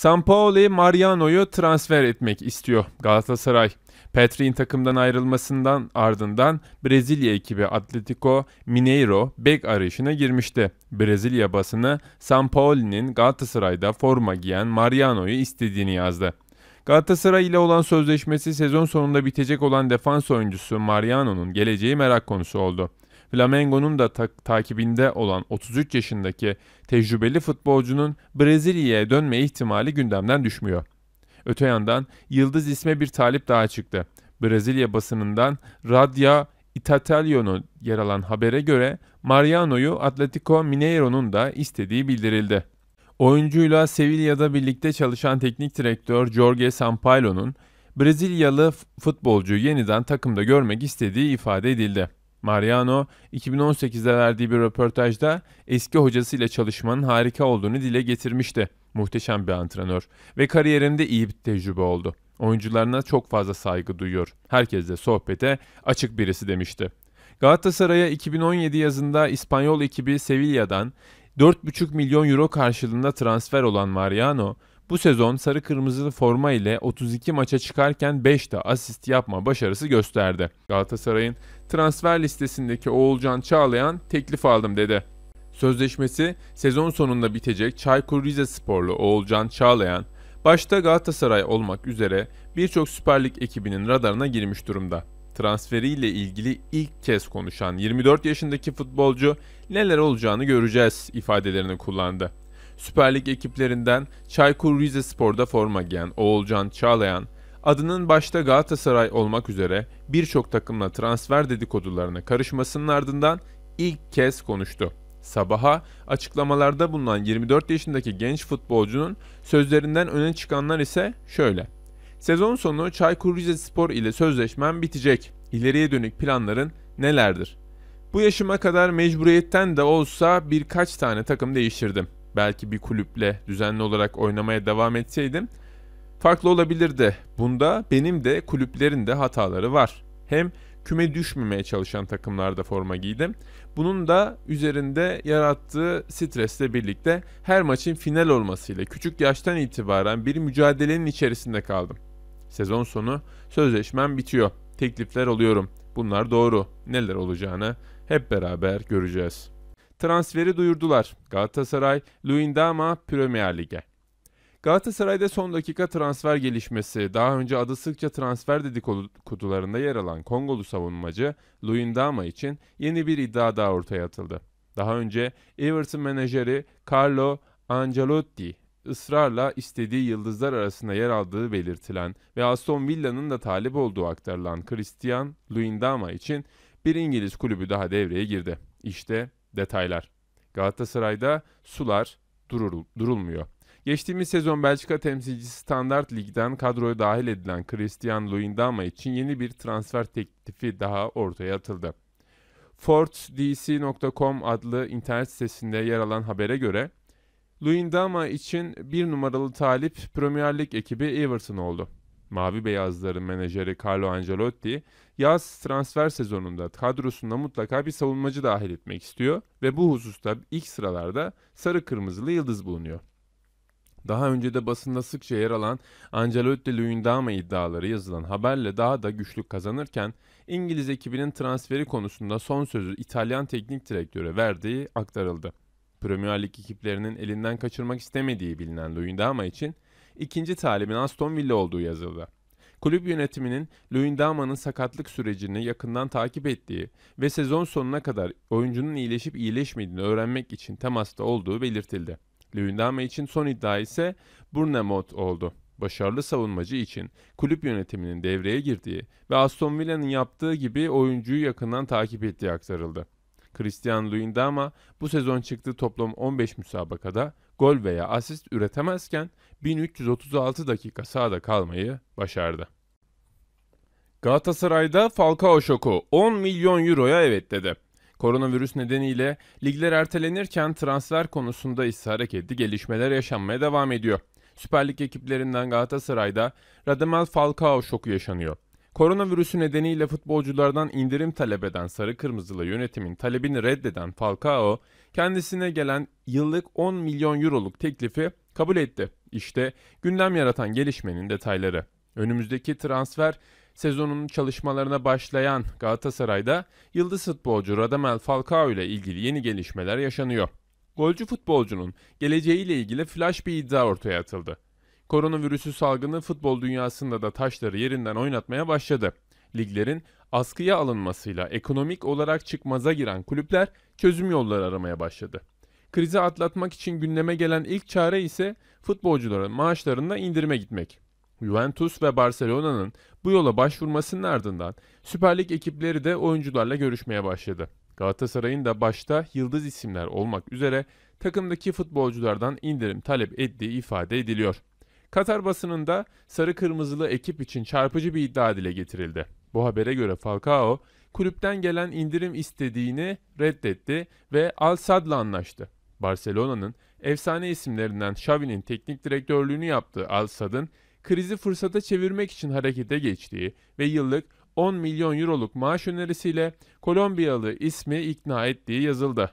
Sampaoli Mariano'yu transfer etmek istiyor Galatasaray. Petri'nin takımdan ayrılmasından ardından Brezilya ekibi Atletico Mineiro bek arayışına girmişti. Brezilya basını Sampaoli'nin Galatasaray'da forma giyen Mariano'yu istediğini yazdı. Galatasaray ile olan sözleşmesi sezon sonunda bitecek olan defans oyuncusu Mariano'nun geleceği merak konusu oldu. Flamengo'nun da ta- takibinde olan 33 yaşındaki tecrübeli futbolcunun Brezilya'ya dönme ihtimali gündemden düşmüyor. Öte yandan yıldız isme bir talip daha çıktı. Brezilya basınından Radya Itatalio'nun yer alan habere göre Mariano'yu Atletico Mineiro'nun da istediği bildirildi. Oyuncuyla Sevilla'da birlikte çalışan teknik direktör Jorge Sampaio'nun Brezilyalı futbolcuyu yeniden takımda görmek istediği ifade edildi. Mariano 2018'de verdiği bir röportajda eski hocasıyla çalışmanın harika olduğunu dile getirmişti. Muhteşem bir antrenör ve kariyerinde iyi bir tecrübe oldu. Oyuncularına çok fazla saygı duyuyor. Herkesle sohbete açık birisi demişti. Galatasaray'a 2017 yazında İspanyol ekibi Sevilla'dan 4,5 milyon euro karşılığında transfer olan Mariano, bu sezon sarı kırmızılı forma ile 32 maça çıkarken 5 de asist yapma başarısı gösterdi. Galatasaray'ın transfer listesindeki Oğulcan Çağlayan teklif aldım dedi. Sözleşmesi sezon sonunda bitecek Çaykur Rizesporlu Oğulcan Çağlayan başta Galatasaray olmak üzere birçok Süper Lig ekibinin radarına girmiş durumda. Transferiyle ilgili ilk kez konuşan 24 yaşındaki futbolcu neler olacağını göreceğiz ifadelerini kullandı. Süper Lig ekiplerinden Çaykur Rizespor'da forma giyen Oğulcan Çağlayan, adının başta Galatasaray olmak üzere birçok takımla transfer dedikodularına karışmasının ardından ilk kez konuştu. Sabaha açıklamalarda bulunan 24 yaşındaki genç futbolcunun sözlerinden öne çıkanlar ise şöyle. Sezon sonu Çaykur Rizespor ile sözleşmem bitecek. İleriye dönük planların nelerdir? Bu yaşıma kadar mecburiyetten de olsa birkaç tane takım değiştirdim belki bir kulüple düzenli olarak oynamaya devam etseydim farklı olabilirdi. Bunda benim de kulüplerin de hataları var. Hem küme düşmemeye çalışan takımlarda forma giydim. Bunun da üzerinde yarattığı stresle birlikte her maçın final olmasıyla küçük yaştan itibaren bir mücadelenin içerisinde kaldım. Sezon sonu sözleşmem bitiyor. Teklifler alıyorum. Bunlar doğru. Neler olacağını hep beraber göreceğiz.'' transferi duyurdular. Galatasaray, Luindama Premier Lig'e. Galatasaray'da son dakika transfer gelişmesi, daha önce adı sıkça transfer dedikodularında yer alan Kongolu savunmacı Luindama için yeni bir iddia daha ortaya atıldı. Daha önce Everton menajeri Carlo Ancelotti ısrarla istediği yıldızlar arasında yer aldığı belirtilen ve Aston Villa'nın da talip olduğu aktarılan Christian Luindama için bir İngiliz kulübü daha devreye girdi. İşte detaylar. Galatasaray'da sular durur, durulmuyor. Geçtiğimiz sezon Belçika temsilcisi Standard Lig'den kadroya dahil edilen Christian Luindama için yeni bir transfer teklifi daha ortaya atıldı. FordDC.com adlı internet sitesinde yer alan habere göre Luindama için bir numaralı talip Premier Lig ekibi Everton oldu. Mavi Beyazların menajeri Carlo Ancelotti yaz transfer sezonunda kadrosunda mutlaka bir savunmacı dahil etmek istiyor ve bu hususta ilk sıralarda sarı kırmızılı yıldız bulunuyor. Daha önce de basında sıkça yer alan Ancelotti Luyendama iddiaları yazılan haberle daha da güçlük kazanırken İngiliz ekibinin transferi konusunda son sözü İtalyan teknik direktöre verdiği aktarıldı. Premier Lig ekiplerinin elinden kaçırmak istemediği bilinen Luyendama için ikinci talimin Aston Villa olduğu yazıldı. Kulüp yönetiminin Luyendama'nın sakatlık sürecini yakından takip ettiği ve sezon sonuna kadar oyuncunun iyileşip iyileşmediğini öğrenmek için temasta olduğu belirtildi. Luyendama için son iddia ise Bournemouth oldu başarılı savunmacı için kulüp yönetiminin devreye girdiği ve Aston Villa'nın yaptığı gibi oyuncuyu yakından takip ettiği aktarıldı. Christian Luyendama bu sezon çıktığı toplam 15 müsabakada gol veya asist üretemezken 1336 dakika sahada kalmayı başardı. Galatasaray'da Falcao şoku 10 milyon euroya evet dedi. Koronavirüs nedeniyle ligler ertelenirken transfer konusunda ise hareketli gelişmeler yaşanmaya devam ediyor. Süper Lig ekiplerinden Galatasaray'da Radamel Falcao şoku yaşanıyor. Koronavirüsü nedeniyle futbolculardan indirim talep eden Sarı Kırmızılı yönetimin talebini reddeden Falcao, kendisine gelen yıllık 10 milyon euroluk teklifi kabul etti. İşte gündem yaratan gelişmenin detayları. Önümüzdeki transfer sezonunun çalışmalarına başlayan Galatasaray'da yıldız futbolcu Radamel Falcao ile ilgili yeni gelişmeler yaşanıyor. Golcü futbolcunun geleceğiyle ilgili flash bir iddia ortaya atıldı. Koronavirüsü salgını futbol dünyasında da taşları yerinden oynatmaya başladı. Liglerin askıya alınmasıyla ekonomik olarak çıkmaza giren kulüpler çözüm yolları aramaya başladı. Krizi atlatmak için gündeme gelen ilk çare ise futbolcuların maaşlarında indirime gitmek. Juventus ve Barcelona'nın bu yola başvurmasının ardından Süper Lig ekipleri de oyuncularla görüşmeye başladı. Galatasaray'ın da başta yıldız isimler olmak üzere takımdaki futbolculardan indirim talep ettiği ifade ediliyor. Katar basınında sarı kırmızılı ekip için çarpıcı bir iddia dile getirildi. Bu habere göre Falcao kulüpten gelen indirim istediğini reddetti ve Al Sad'la anlaştı. Barcelona'nın efsane isimlerinden Xavi'nin teknik direktörlüğünü yaptığı Al Sad'ın krizi fırsata çevirmek için harekete geçtiği ve yıllık 10 milyon euroluk maaş önerisiyle Kolombiyalı ismi ikna ettiği yazıldı.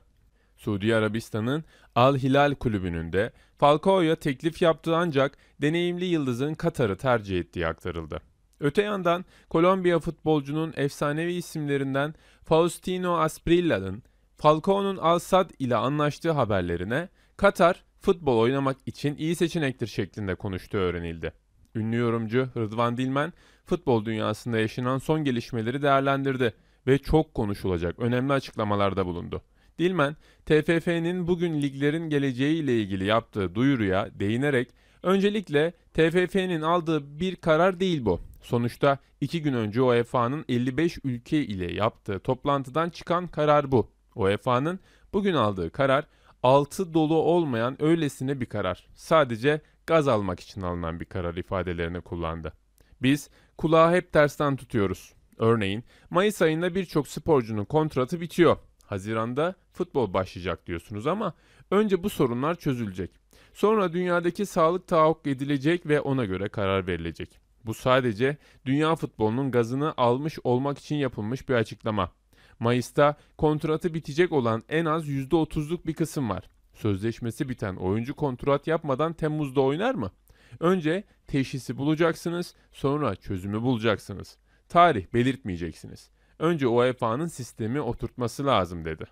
Suudi Arabistan'ın Al Hilal kulübünün de Falcao'ya teklif yaptığı ancak deneyimli yıldızın Katar'ı tercih ettiği aktarıldı. Öte yandan Kolombiya futbolcunun efsanevi isimlerinden Faustino Asprilla'nın Falcao'nun Al Sadd ile anlaştığı haberlerine Katar futbol oynamak için iyi seçenektir şeklinde konuştuğu öğrenildi. Ünlü yorumcu Rıdvan Dilmen futbol dünyasında yaşanan son gelişmeleri değerlendirdi ve çok konuşulacak önemli açıklamalarda bulundu. Dilmen, TFF'nin bugün liglerin geleceği ile ilgili yaptığı duyuruya değinerek öncelikle TFF'nin aldığı bir karar değil bu. Sonuçta iki gün önce UEFA'nın 55 ülke ile yaptığı toplantıdan çıkan karar bu. UEFA'nın bugün aldığı karar altı dolu olmayan öylesine bir karar. Sadece gaz almak için alınan bir karar ifadelerini kullandı. Biz kulağı hep tersten tutuyoruz. Örneğin Mayıs ayında birçok sporcunun kontratı bitiyor. Haziranda futbol başlayacak diyorsunuz ama önce bu sorunlar çözülecek. Sonra dünyadaki sağlık taahhüt edilecek ve ona göre karar verilecek. Bu sadece dünya futbolunun gazını almış olmak için yapılmış bir açıklama. Mayıs'ta kontratı bitecek olan en az %30'luk bir kısım var. Sözleşmesi biten oyuncu kontrat yapmadan Temmuz'da oynar mı? Önce teşhisi bulacaksınız, sonra çözümü bulacaksınız. Tarih belirtmeyeceksiniz önce UEFA'nın sistemi oturtması lazım dedi.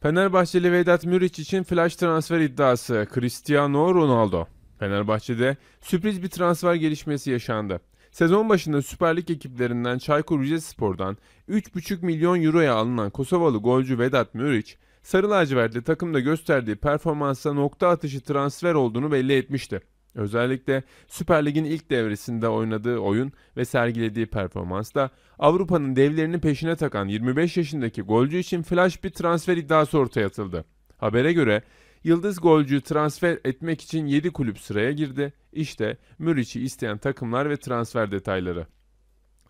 Fenerbahçeli Vedat Muriç için flash transfer iddiası Cristiano Ronaldo. Fenerbahçe'de sürpriz bir transfer gelişmesi yaşandı. Sezon başında Süper Lig ekiplerinden Çaykur Rizespor'dan 3,5 milyon euroya alınan Kosovalı golcü Vedat Muriç, Sarı lacivertli takımda gösterdiği performansa nokta atışı transfer olduğunu belli etmişti. Özellikle Süper Lig'in ilk devresinde oynadığı oyun ve sergilediği performansla Avrupa'nın devlerinin peşine takan 25 yaşındaki golcü için flash bir transfer iddiası ortaya atıldı. Habere göre Yıldız golcüyü transfer etmek için 7 kulüp sıraya girdi. İşte Muriç'i isteyen takımlar ve transfer detayları.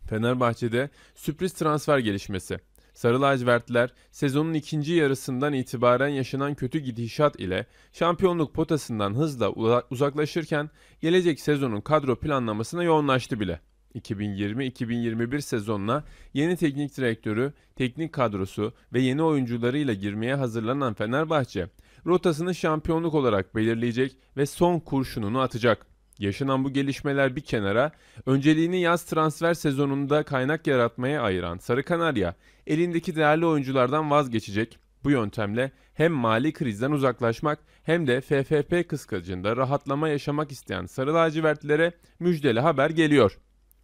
Fenerbahçe'de sürpriz transfer gelişmesi. Sarı lacivertler sezonun ikinci yarısından itibaren yaşanan kötü gidişat ile şampiyonluk potasından hızla uzaklaşırken gelecek sezonun kadro planlamasına yoğunlaştı bile. 2020-2021 sezonuna yeni teknik direktörü, teknik kadrosu ve yeni oyuncularıyla girmeye hazırlanan Fenerbahçe rotasını şampiyonluk olarak belirleyecek ve son kurşununu atacak. Yaşanan bu gelişmeler bir kenara, önceliğini yaz transfer sezonunda kaynak yaratmaya ayıran Sarı Kanarya, elindeki değerli oyunculardan vazgeçecek. Bu yöntemle hem mali krizden uzaklaşmak hem de FFP kıskacında rahatlama yaşamak isteyen Sarı lacivertlere müjdeli haber geliyor.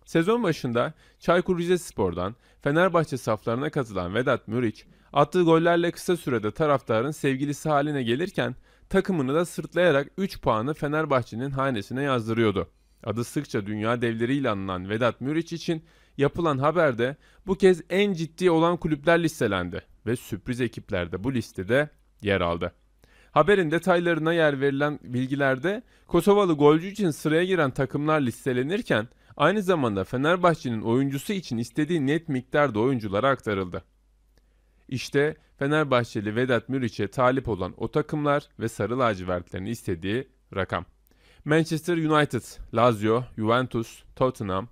Sezon başında Çaykur Rizespor'dan Fenerbahçe saflarına katılan Vedat Muriç, Attığı gollerle kısa sürede taraftarın sevgilisi haline gelirken takımını da sırtlayarak 3 puanı Fenerbahçe'nin hanesine yazdırıyordu. Adı sıkça dünya devleriyle anılan Vedat Muriç için yapılan haberde bu kez en ciddi olan kulüpler listelendi ve sürpriz ekipler de bu listede yer aldı. Haberin detaylarına yer verilen bilgilerde Kosovalı golcü için sıraya giren takımlar listelenirken aynı zamanda Fenerbahçe'nin oyuncusu için istediği net miktarda oyunculara aktarıldı. İşte Fenerbahçeli Vedat Muriç'e talip olan o takımlar ve sarı lacivertlerin istediği rakam. Manchester United, Lazio, Juventus, Tottenham,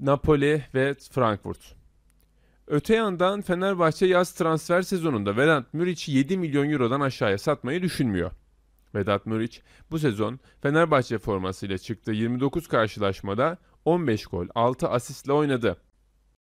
Napoli ve Frankfurt. Öte yandan Fenerbahçe yaz transfer sezonunda Vedat Muriç'i 7 milyon eurodan aşağıya satmayı düşünmüyor. Vedat Muriç bu sezon Fenerbahçe formasıyla çıktığı 29 karşılaşmada 15 gol, 6 asistle oynadı.